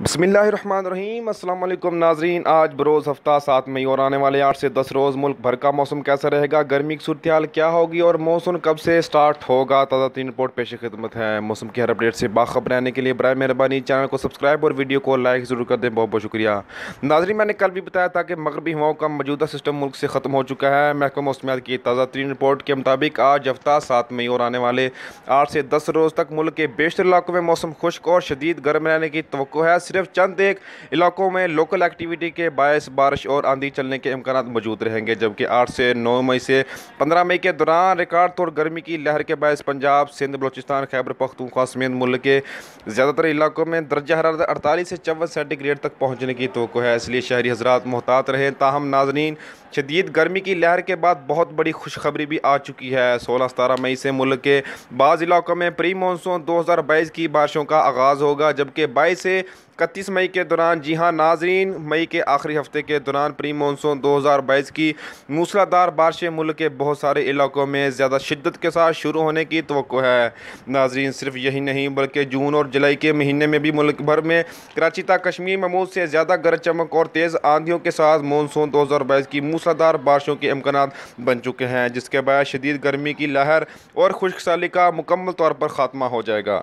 बसमीम अल्लाम नाजरीन आज बरोज़ हफ़्ता सात मई और आने वाले आठ से दस रोज़ मुल्क भर का मौसम कैसा रहेगा गर्मी की सूरत हाल क्या होगी और मौसम कब से स्टार्ट होगा ताज़ा तीन रिपोर्ट पेश खिदमत है मौसम की हर अपडेट से बाखब रहने के लिए बर मेहरबानी चैनल को सब्सक्राइब और वीडियो को लाइक ज़रूर कर दें बहुत बहुत शुक्रिया नाजरीन मैंने कल भी बताया था कि मगरबी हवाओं का मौजूदा सिस्टम मुल्क से ख़त्म हो चुका है महकमा मौसमियात की ताज़ा तीन रिपोर्ट के मुताबिक आज हफ्ता सात मई और आने वाले आठ से दस रोज़ तक मुल्क के बेशतर इलाकों में मौसम खुश्क और शदीद गर्म रहने की तो है सिर्फ चंद एक इलाकों में लोकल एक्टिविटी के बायस बारिश और आंधी चलने के इम्कान मौजूद रहेंगे जबकि आठ से नौ मई से पंद्रह मई के दौरान रिकॉर्ड तौर गर्मी की लहर के बायस पंजाब सिंध बलोचिस्तान खैबर पख्तूखा समेत मुल्क के ज़्यादातर इलाकों में दर्जा हरारत अड़तालीस से चौवन सेंटीग्रेड तक पहुँचने की तो है इसलिए शहरी हजरात मोहतात रहें ताहम नाजरीन शदीद गर्मी की लहर के बाद बहुत बड़ी खुशखबरी भी आ चुकी है सोलह सतारह मई से मुल्क के बाज़ इलाकों में प्री मानसून दो हज़ार बाईस की बारिशों का आगाज़ होगा जबकि बाईस से इकतीस मई के दौरान जी हाँ नाजरीन मई के आखिरी हफ्ते के दौरान प्री मानसून दो हज़ार बाईस की मूसलाधार बारिशें मुल्क के बहुत सारे इलाकों में ज़्यादा शिद्दत के साथ शुरू होने की तो है नाजरीन सिर्फ यही नहीं बल्कि जून और जुलाई के महीने में भी मुल्क भर में कराची तक कश्मीर ममूद से ज़्यादा गरज चमक और तेज़ आंधियों के साथ मानसून दो हज़ार बाईस की मूसलाधार बारिशों के अमकान बन चुके हैं जिसके बाद शदीद गर्मी की लहर और खुश्क साली का मुकम्मल तौर पर ख़ात्मा हो जाएगा